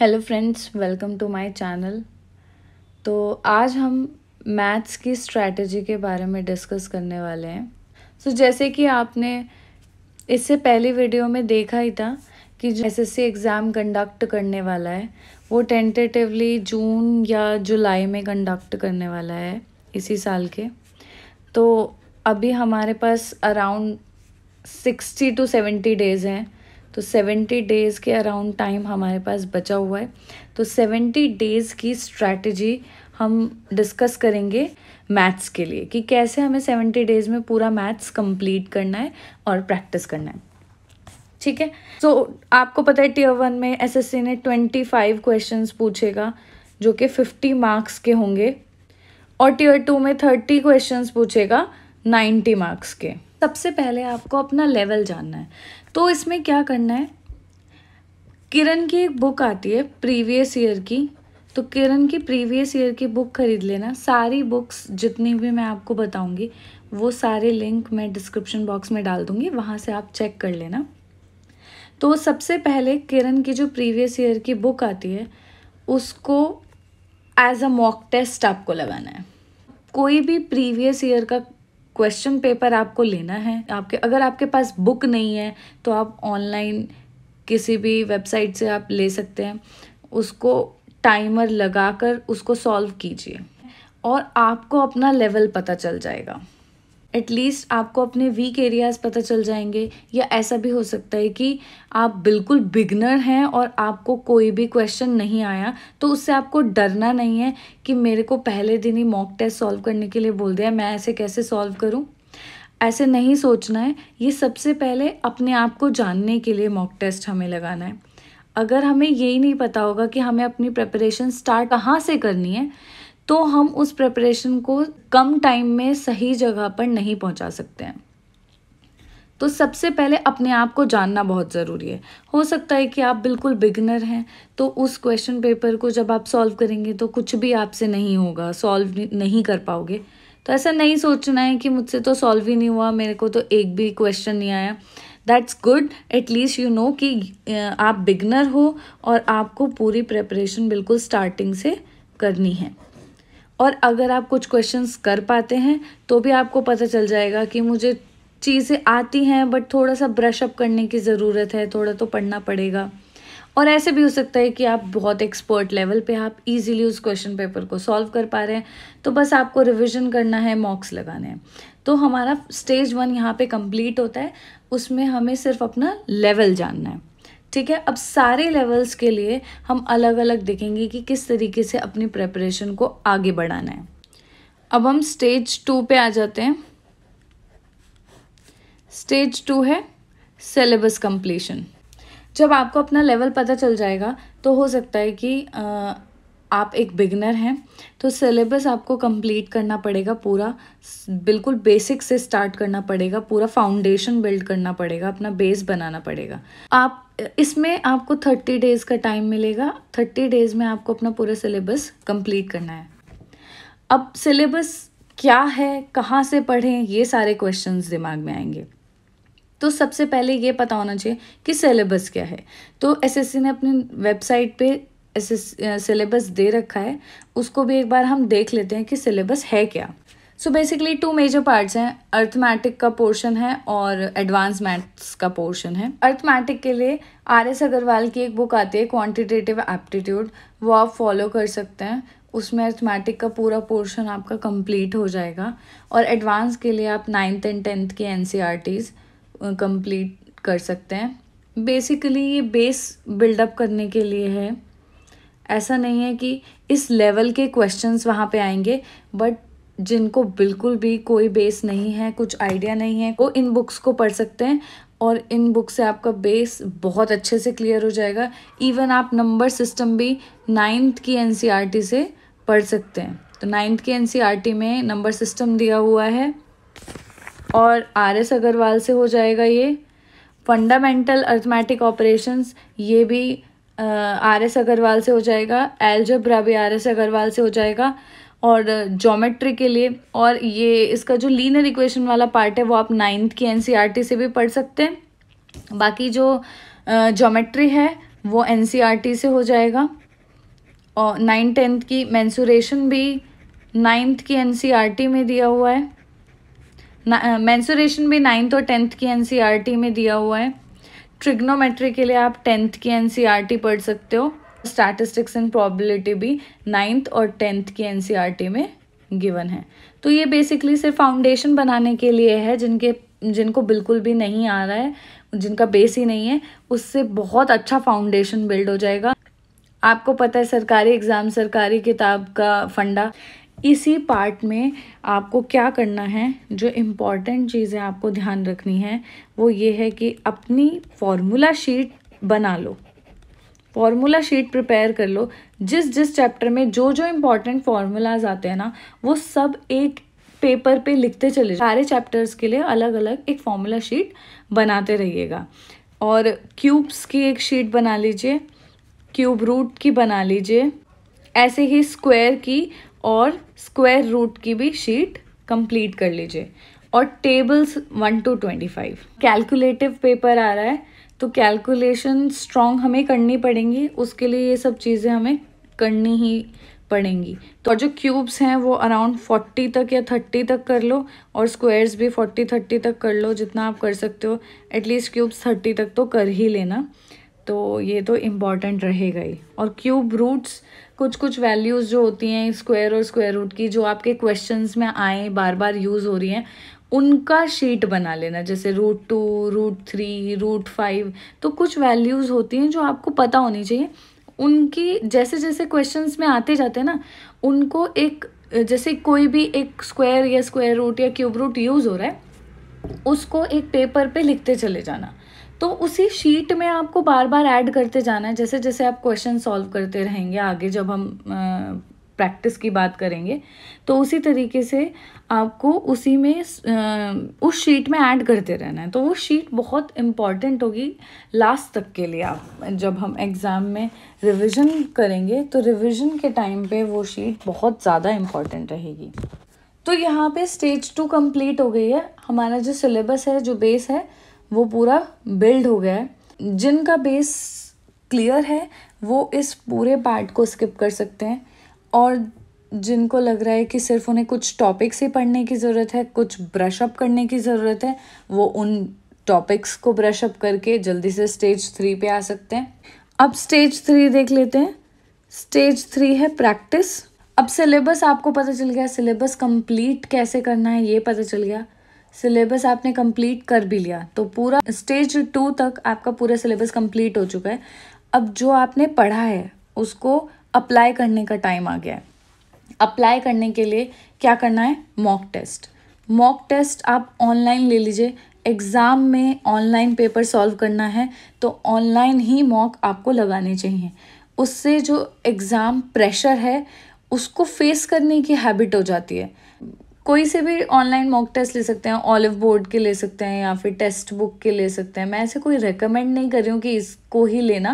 hello friends welcome to my channel तो आज हम मैथ्स की स्ट्रैटेजी के बारे में डिस्कस करने वाले हैं सो so, जैसे कि आपने इससे पहले वीडियो में देखा ही था कि जो एसएससी एग्ज़ाम कंडक्ट करने वाला है वो टेंटेटिवली जून या जुलाई में कंडक्ट करने वाला है इसी साल के तो अभी हमारे पास around sixty to seventy days हैं तो सेवेंटी डेज़ के अराउंड टाइम हमारे पास बचा हुआ है तो सेवेंटी डेज़ की स्ट्रैटेजी हम डिस्कस करेंगे मैथ्स के लिए कि कैसे हमें सेवेंटी डेज़ में पूरा मैथ्स कंप्लीट करना है और प्रैक्टिस करना है ठीक है सो so, आपको पता है टीयर वन में एसएससी ने ट्वेंटी फाइव क्वेश्चन पूछेगा जो कि फिफ्टी मार्क्स के होंगे और टीयर टू में थर्टी क्वेश्चन पूछेगा नाइन्टी मार्क्स के सबसे पहले आपको अपना लेवल जानना है तो इसमें क्या करना है किरण की एक बुक आती है प्रीवियस ईयर की तो किरण की प्रीवियस ईयर की बुक खरीद लेना सारी बुक्स जितनी भी मैं आपको बताऊंगी वो सारे लिंक मैं डिस्क्रिप्शन बॉक्स में डाल दूंगी वहाँ से आप चेक कर लेना तो सबसे पहले किरण की जो प्रीवियस ईयर की बुक आती है उसको एज अ मॉक टेस्ट आपको लगाना है कोई भी प्रीवियस ईयर का क्वेश्चन पेपर आपको लेना है आपके अगर आपके पास बुक नहीं है तो आप ऑनलाइन किसी भी वेबसाइट से आप ले सकते हैं उसको टाइमर लगाकर उसको सॉल्व कीजिए और आपको अपना लेवल पता चल जाएगा एटलीस्ट आपको अपने वीक एरियाज़ पता चल जाएंगे या ऐसा भी हो सकता है कि आप बिल्कुल बिगनर हैं और आपको कोई भी क्वेश्चन नहीं आया तो उससे आपको डरना नहीं है कि मेरे को पहले दिन ही मॉक टेस्ट सॉल्व करने के लिए बोल दिया मैं ऐसे कैसे सॉल्व करूँ ऐसे नहीं सोचना है ये सबसे पहले अपने आप को जानने के लिए मॉक टेस्ट हमें लगाना है अगर हमें यही नहीं पता होगा कि हमें अपनी प्रेपरेशन स्टार्ट कहाँ से करनी है तो हम उस प्रिपरेशन को कम टाइम में सही जगह पर नहीं पहुंचा सकते हैं तो सबसे पहले अपने आप को जानना बहुत ज़रूरी है हो सकता है कि आप बिल्कुल बिगनर हैं तो उस क्वेश्चन पेपर को जब आप सॉल्व करेंगे तो कुछ भी आपसे नहीं होगा सॉल्व नहीं कर पाओगे तो ऐसा नहीं सोचना है कि मुझसे तो सॉल्व ही नहीं हुआ मेरे को तो एक भी क्वेश्चन नहीं आया that's good at least you know कि आप बिगनर हो और आपको पूरी प्रेपरेशन बिल्कुल स्टार्टिंग से करनी है और अगर आप कुछ क्वेश्चंस कर पाते हैं तो भी आपको पता चल जाएगा कि मुझे चीज़ें आती हैं बट थोड़ा सा ब्रश अप करने की ज़रूरत है थोड़ा तो पढ़ना पड़ेगा और ऐसे भी हो सकता है कि आप बहुत एक्सपर्ट लेवल पे आप इजीली उस क्वेश्चन पेपर को सॉल्व कर पा रहे हैं तो बस आपको रिवीजन करना है मॉक्स लगाने हैं तो हमारा स्टेज वन यहाँ पे कंप्लीट होता है उसमें हमें सिर्फ अपना लेवल जानना है ठीक है अब सारे लेवल्स के लिए हम अलग अलग देखेंगे कि किस तरीके से अपनी प्रेपरेशन को आगे बढ़ाना है अब हम स्टेज टू पे आ जाते हैं स्टेज टू है सिलेबस कंप्लीशन जब आपको अपना लेवल पता चल जाएगा तो हो सकता है कि आ, आप एक बिगनर हैं तो सिलेबस आपको कंप्लीट करना पड़ेगा पूरा बिल्कुल बेसिक से स्टार्ट करना पड़ेगा पूरा फाउंडेशन बिल्ड करना पड़ेगा अपना बेस बनाना पड़ेगा आप इसमें आपको थर्टी डेज़ का टाइम मिलेगा थर्टी डेज़ में आपको अपना पूरा सिलेबस कंप्लीट करना है अब सिलेबस क्या है कहाँ से पढ़ें ये सारे क्वेश्चन दिमाग में आएंगे तो सबसे पहले ये पता होना चाहिए कि सिलेबस क्या है तो एसएससी ने अपनी वेबसाइट पे सिलेबस दे रखा है उसको भी एक बार हम देख लेते हैं कि सिलेबस है क्या so basically two major parts हैं अर्थमैटिक का पोर्शन है और एडवांस मैथ्स का पोर्शन है अर्थमैटिक के लिए आर एस अग्रवाल की एक बुक आती है क्वांटिटेटिव एप्टीट्यूड वो आप फॉलो कर सकते हैं उसमें अर्थमैटिक का पूरा पोर्शन आपका कंप्लीट हो जाएगा और एडवांस के लिए आप नाइन्थ एंड टेंथ के N C R Ts complete कर सकते हैं बेसिकली ये बेस बिल्डअप करने के लिए है ऐसा नहीं है कि इस लेवल के क्वेश्चंस वहाँ पे आएंगे बट जिनको बिल्कुल भी कोई बेस नहीं है कुछ आइडिया नहीं है वो इन बुक्स को पढ़ सकते हैं और इन बुक से आपका बेस बहुत अच्छे से क्लियर हो जाएगा इवन आप नंबर सिस्टम भी नाइन्थ की एन e से पढ़ सकते हैं तो नाइन्थ की एन e में नंबर सिस्टम दिया हुआ है और आर एस अग्रवाल से हो जाएगा ये फंडामेंटल अर्थमेटिक ऑपरेशंस ये भी आर एस अग्रवाल से हो जाएगा एलजब्रा भी आर एस अग्रवाल से हो जाएगा और जोमेट्री के लिए और ये इसका जो लीनर इक्वेशन वाला पार्ट है वो आप नाइन्थ की एन e से भी पढ़ सकते हैं बाकी जो जोमेट्री है वो एन e से हो जाएगा और नाइन टेंथ की मैंसूरेशन भी नाइन्थ की एन e में दिया हुआ है मैंसूरेशन भी नाइन्थ और टेंथ की एन में दिया हुआ है ट्रिग्नोमेट्री के लिए आप टेंथ की एन e पढ़ सकते हो स्टैटिस्टिक्स एंड प्रॉबिलिटी भी नाइन्थ और टेंथ की एन e में गिवन है तो ये बेसिकली सिर्फ फाउंडेशन बनाने के लिए है जिनके जिनको बिल्कुल भी नहीं आ रहा है जिनका बेस ही नहीं है उससे बहुत अच्छा फाउंडेशन बिल्ड हो जाएगा आपको पता है सरकारी एग्ज़ाम सरकारी किताब का फंडा इसी पार्ट में आपको क्या करना है जो इम्पॉर्टेंट चीज़ें आपको ध्यान रखनी है वो ये है कि अपनी फॉर्मूला शीट बना लो फॉर्मूला शीट प्रिपेयर कर लो जिस जिस चैप्टर में जो जो इम्पॉर्टेंट फार्मूलाज आते हैं ना वो सब एक पेपर पे लिखते चले सारे चैप्टर्स के लिए अलग अलग एक फॉर्मूला शीट बनाते रहिएगा और क्यूब्स की एक शीट बना लीजिए क्यूब रूट की बना लीजिए ऐसे ही स्क्वायर की और स्क्वायर रूट की भी शीट कंप्लीट कर लीजिए और tables one to twenty five calculative paper आ रहा है तो कैलकुलेशन स्ट्रॉन्ग हमें करनी पड़ेंगी उसके लिए ये सब चीज़ें हमें करनी ही पड़ेंगी तो और जो क्यूब्स हैं वो अराउंड फोर्टी तक या थर्टी तक कर लो और स्क्वायर्स भी फोर्टी थर्टी तक कर लो जितना आप कर सकते हो एटलीस्ट क्यूब्स थर्टी तक तो कर ही लेना तो ये तो इम्पॉर्टेंट रहेगा ही और क्यूब रूट्स कुछ कुछ वैल्यूज़ जो होती हैं स्क्वायर और स्क्वायर रूट की जो आपके क्वेश्चंस में आए बार बार यूज़ हो रही हैं उनका शीट बना लेना जैसे root two root three root five तो कुछ वैल्यूज़ होती हैं जो आपको पता होनी चाहिए उनकी जैसे जैसे क्वेश्चन में आते जाते हैं ना उनको एक जैसे कोई भी एक स्क्वायर या स्क्वायर रूट या क्यूब रूट यूज़ हो रहा है उसको एक पेपर पे लिखते चले जाना तो उसी शीट में आपको बार बार ऐड करते जाना है जैसे जैसे आप क्वेश्चन सॉल्व करते रहेंगे आगे जब हम प्रैक्टिस की बात करेंगे तो उसी तरीके से आपको उसी में उस शीट में ऐड करते रहना है तो वो शीट बहुत इम्पॉर्टेंट होगी लास्ट तक के लिए आप जब हम एग्ज़ाम में रिवीजन करेंगे तो रिवीजन के टाइम पे वो शीट बहुत ज़्यादा इम्पॉर्टेंट रहेगी तो यहाँ पे स्टेज टू कंप्लीट हो गई है हमारा जो सिलेबस है जो बेस है वो पूरा बिल्ड हो गया है जिनका बेस क्लियर है वो इस पूरे पार्ट को स्किप कर सकते हैं और जिनको लग रहा है कि सिर्फ उन्हें कुछ टॉपिक्स ही पढ़ने की ज़रूरत है कुछ ब्रश अप करने की ज़रूरत है वो उन टॉपिक्स को ब्रश अप करके जल्दी से स्टेज थ्री पे आ सकते हैं अब स्टेज थ्री देख लेते हैं स्टेज थ्री है प्रैक्टिस अब सिलेबस आपको पता चल गया सिलेबस कंप्लीट कैसे करना है ये पता चल गया सिलेबस आपने कंप्लीट कर भी लिया तो पूरा स्टेज टू तक आपका पूरा सिलेबस कंप्लीट हो चुका है अब जो आपने पढ़ा है उसको अप्लाई करने का टाइम आ गया है अप्लाई करने के लिए क्या करना है मॉक टेस्ट मॉक टेस्ट आप ऑनलाइन ले लीजिए एग्ज़ाम में ऑनलाइन पेपर सॉल्व करना है तो ऑनलाइन ही मॉक आपको लगाने चाहिए उससे जो एग्ज़ाम प्रेशर है उसको फेस करने की हैबिट हो जाती है कोई से भी ऑनलाइन मॉक टेस्ट ले सकते हैं ऑलिव बोर्ड के ले सकते हैं या फिर टेस्ट बुक के ले सकते हैं मैं ऐसे कोई रेकमेंड नहीं कर रही हूँ कि इसको ही लेना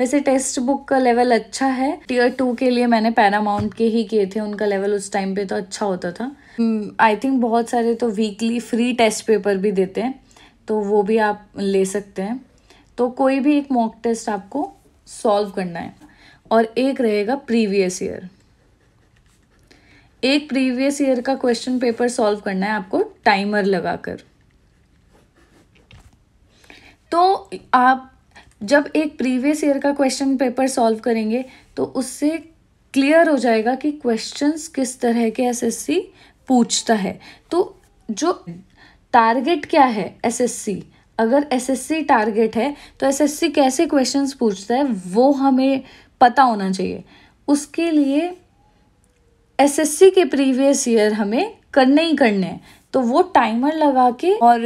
वैसे टेस्ट बुक का लेवल अच्छा है टीयर टू के लिए मैंने पैरामाउंट के ही किए थे उनका लेवल उस टाइम पे तो अच्छा होता था आई hmm, थिंक बहुत सारे तो वीकली फ्री टेस्ट पेपर भी देते हैं तो वो भी आप ले सकते हैं तो कोई भी एक मॉक टेस्ट आपको सॉल्व करना है और एक रहेगा प्रीवियस ईयर एक प्रीवियस ईयर का क्वेश्चन पेपर सॉल्व करना है आपको टाइमर लगाकर तो आप जब एक प्रीवियस ईयर का क्वेश्चन पेपर सॉल्व करेंगे तो उससे क्लियर हो जाएगा कि क्वेश्चंस किस तरह के एसएससी पूछता है तो जो टारगेट क्या है एसएससी अगर एसएससी टारगेट है तो एसएससी कैसे क्वेश्चंस पूछता है वो हमें पता होना चाहिए उसके लिए एसएससी के प्रीवियस ईयर हमें करने ही करने हैं तो वो टाइमर लगा के और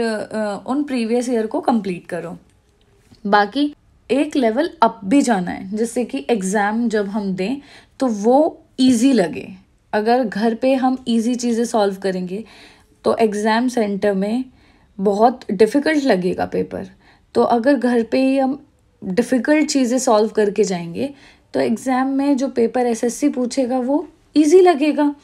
उन प्रीवियस ईयर को कंप्लीट करो बाकी एक लेवल अप भी जाना है जैसे कि एग्ज़ाम जब हम दें तो वो इजी लगे अगर घर पे हम इजी चीज़ें सॉल्व करेंगे तो एग्ज़ाम सेंटर में बहुत डिफ़िकल्ट लगेगा पेपर तो अगर घर पे ही हम डिफ़िकल्ट चीज़ें सॉल्व करके जाएंगे तो एग्ज़ाम में जो पेपर एसएससी पूछेगा वो ईजी लगेगा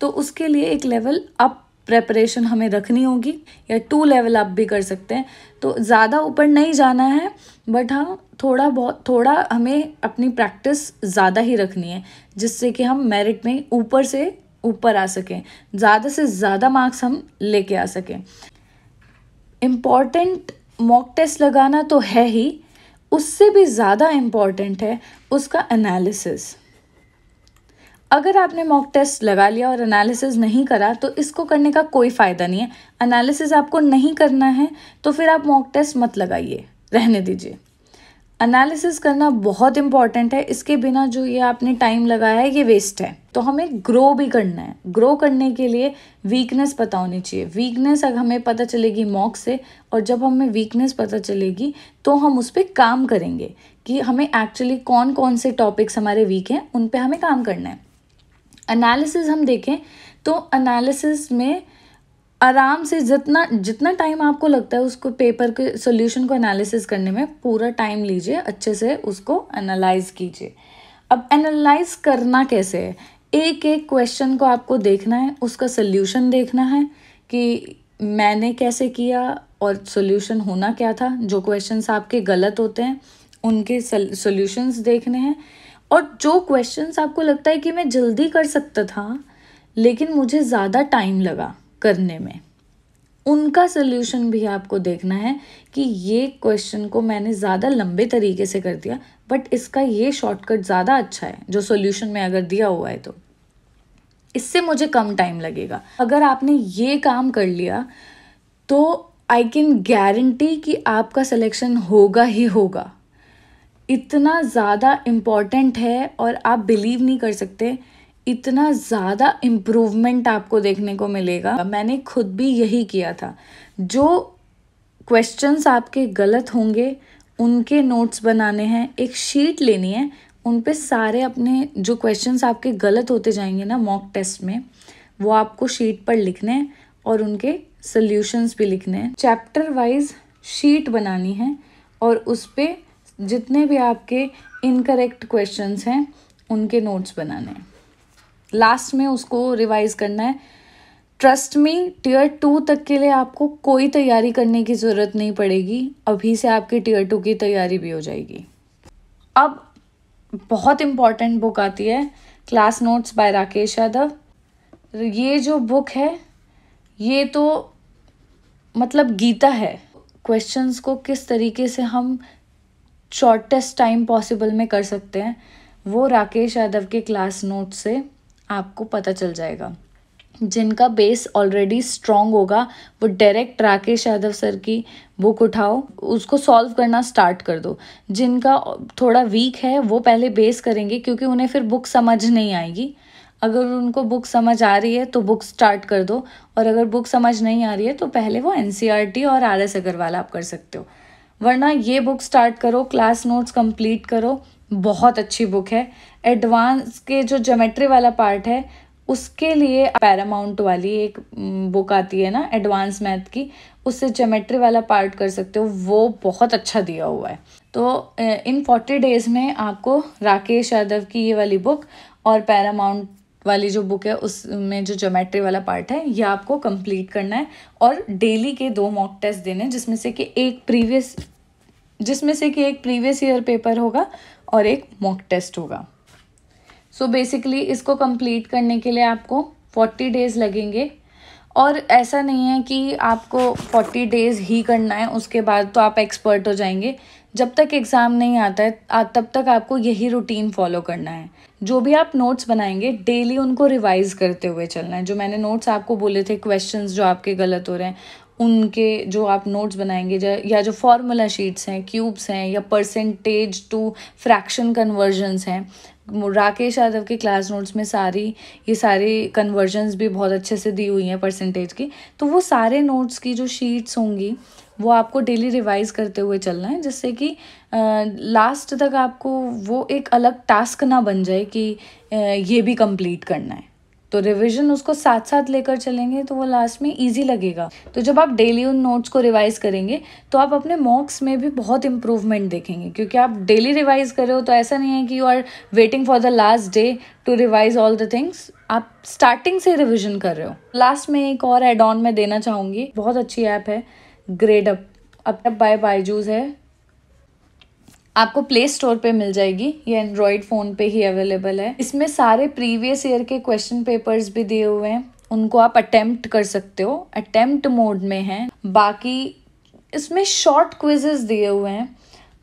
तो उसके लिए एक लेवल अप प्रेपरेशन हमें रखनी होगी या टू लेवल अप भी कर सकते हैं तो ज़्यादा ऊपर नहीं जाना है बट हाँ थोड़ा बहुत थोड़ा हमें अपनी प्रैक्टिस ज़्यादा ही रखनी है जिससे कि हम मेरिट में ऊपर से ऊपर आ सकें ज़्यादा से ज़्यादा मार्क्स हम लेके आ सकें इम्पॉर्टेंट मॉक टेस्ट लगाना तो है ही उससे भी ज़्यादा इम्पॉर्टेंट है उसका एनालिसिस अगर आपने मॉक टेस्ट लगा लिया और एनालिसिस नहीं करा तो इसको करने का कोई फ़ायदा नहीं है एनालिसिस आपको नहीं करना है तो फिर आप मॉक टेस्ट मत लगाइए रहने दीजिए एनालिसिस करना बहुत इंपॉर्टेंट है इसके बिना जो ये आपने टाइम लगाया है ये वेस्ट है तो हमें ग्रो भी करना है ग्रो करने के लिए वीकनेस पता होनी चाहिए वीकनेस अगर हमें पता चलेगी मॉक से और जब हमें वीकनेस पता चलेगी तो हम उस पर काम करेंगे कि हमें एक्चुअली कौन कौन से टॉपिक्स हमारे वीक हैं उन पर हमें काम करना है एनालिसिस हम देखें तो एनालिसिस में आराम से जितना जितना टाइम आपको लगता है उसको पेपर के सोल्यूशन को एनालिसिस करने में पूरा टाइम लीजिए अच्छे से उसको एनालाइज कीजिए अब एनालाइज करना कैसे है एक एक क्वेश्चन को आपको देखना है उसका सोल्यूशन देखना है कि मैंने कैसे किया और सोल्यूशन होना क्या था जो क्वेश्चंस आपके गलत होते हैं उनके सोल्यूशन्स देखने हैं और जो क्वेश्चंस आपको लगता है कि मैं जल्दी कर सकता था लेकिन मुझे ज़्यादा टाइम लगा करने में उनका सल्यूशन भी आपको देखना है कि ये क्वेश्चन को मैंने ज़्यादा लंबे तरीके से कर दिया बट इसका ये शॉर्टकट ज़्यादा अच्छा है जो सोल्यूशन में अगर दिया हुआ है तो इससे मुझे कम टाइम लगेगा अगर आपने ये काम कर लिया तो आई कैन गारंटी कि आपका सिलेक्शन होगा ही होगा इतना ज़्यादा इम्पॉर्टेंट है और आप बिलीव नहीं कर सकते इतना ज़्यादा इम्प्रूवमेंट आपको देखने को मिलेगा मैंने खुद भी यही किया था जो क्वेश्चंस आपके गलत होंगे उनके नोट्स बनाने हैं एक शीट लेनी है उन पे सारे अपने जो क्वेश्चंस आपके गलत होते जाएंगे ना मॉक टेस्ट में वो आपको शीट पर लिखने हैं और उनके सल्यूशंस भी लिखने हैं चैप्टर वाइज शीट बनानी है और उस पर जितने भी आपके इनकरेक्ट क्वेश्चंस हैं उनके नोट्स बनाने लास्ट में उसको रिवाइज करना है ट्रस्ट में टीयर टू तक के लिए आपको कोई तैयारी करने की ज़रूरत नहीं पड़ेगी अभी से आपके टीयर टू की तैयारी भी हो जाएगी अब बहुत इम्पॉर्टेंट बुक आती है class notes by Rakesh Yadav ये जो बुक है ये तो मतलब गीता है क्वेश्चंस को किस तरीके से हम शॉर्टेस्ट टाइम पॉसिबल में कर सकते हैं वो राकेश यादव के क्लास नोट से आपको पता चल जाएगा जिनका बेस ऑलरेडी स्ट्रांग होगा वो डायरेक्ट राकेश यादव सर की बुक उठाओ उसको सॉल्व करना स्टार्ट कर दो जिनका थोड़ा वीक है वो पहले बेस करेंगे क्योंकि उन्हें फिर बुक समझ नहीं आएगी अगर उनको बुक समझ आ रही है तो बुक स्टार्ट कर दो और अगर बुक समझ नहीं आ रही है तो पहले वो एन e और आर एस अग्रवाल आप कर सकते हो वरना ये बुक स्टार्ट करो क्लास नोट्स कंप्लीट करो बहुत अच्छी बुक है एडवांस के जो जोमेट्री वाला पार्ट है उसके लिए पैरामाउंट वाली एक बुक आती है ना एडवांस मैथ की उससे जोमेट्री वाला पार्ट कर सकते हो वो बहुत अच्छा दिया हुआ है तो इन फोर्टी डेज़ में आपको राकेश यादव की ये वाली बुक और पैरामाउंट वाली जो बुक है उसमें जो जोमेट्री वाला पार्ट है यह आपको कंप्लीट करना है और डेली के दो मॉक टेस्ट देने हैं जिसमें से कि एक प्रीवियस जिसमें से कि एक प्रीवियस ईयर पेपर होगा और एक मॉक टेस्ट होगा सो so बेसिकली इसको कंप्लीट करने के लिए आपको फोर्टी डेज़ लगेंगे और ऐसा नहीं है कि आपको फोर्टी डेज़ ही करना है उसके बाद तो आप एक्सपर्ट हो जाएंगे जब तक एग्ज़ाम नहीं आता है तब तक आपको यही रूटीन फॉलो करना है जो भी आप नोट्स बनाएंगे डेली उनको रिवाइज करते हुए चलना है जो मैंने नोट्स आपको बोले थे क्वेश्चन जो आपके गलत हो रहे हैं उनके जो आप नोट्स बनाएंगे या जो फॉर्मूला शीट्स हैं क्यूब्स हैं या परसेंटेज टू फ्रैक्शन कन्वर्जन्स हैं राकेश यादव के क्लास नोट्स में सारी ये सारे कन्वर्जन्स भी बहुत अच्छे से दी हुई हैं परसेंटेज की तो वो सारे नोट्स की जो शीट्स होंगी वो आपको डेली रिवाइज़ करते हुए चलना है जिससे कि लास्ट तक आपको वो एक अलग टास्क ना बन जाए कि ये भी कंप्लीट करना है तो रिवीजन उसको साथ साथ लेकर चलेंगे तो वो लास्ट में इजी लगेगा तो जब आप डेली उन नोट्स को रिवाइज करेंगे तो आप अपने मॉक्स में भी बहुत इंप्रूवमेंट देखेंगे क्योंकि आप डेली रिवाइज कर रहे हो तो ऐसा नहीं है कि you are waiting for the last day to revise all the things आप स्टार्टिंग से रिविजन कर रहे हो लास्ट में एक और एड ऑन में देना चाहूँगी बहुत अच्छी ऐप है grade up up by Byju's है आपको प्ले स्टोर पे मिल जाएगी ये एंड्रॉयड फ़ोन पे ही अवेलेबल है इसमें सारे प्रीवियस ईयर के क्वेश्चन पेपर्स भी दिए हुए हैं उनको आप अटेम्प्ट कर सकते हो अटेम्प्ट मोड में हैं बाकी इसमें शॉर्ट क्विजेज दिए हुए हैं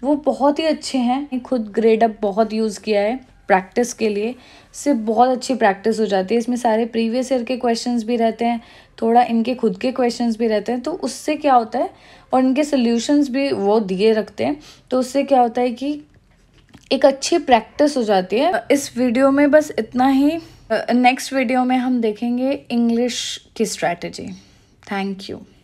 वो बहुत ही अच्छे हैं खुद ग्रेड अप बहुत यूज़ किया है प्रैक्टिस के लिए इससे बहुत अच्छी प्रैक्टिस हो जाती है इसमें सारे प्रीवियस ईयर के क्वेश्चंस भी रहते हैं थोड़ा इनके खुद के क्वेश्चंस भी रहते हैं तो उससे क्या होता है और इनके सल्यूशंस भी वो दिए रखते हैं तो उससे क्या होता है कि एक अच्छी प्रैक्टिस हो जाती है इस वीडियो में बस इतना ही नेक्स्ट वीडियो में हम देखेंगे इंग्लिश की स्ट्रैटेजी थैंक यू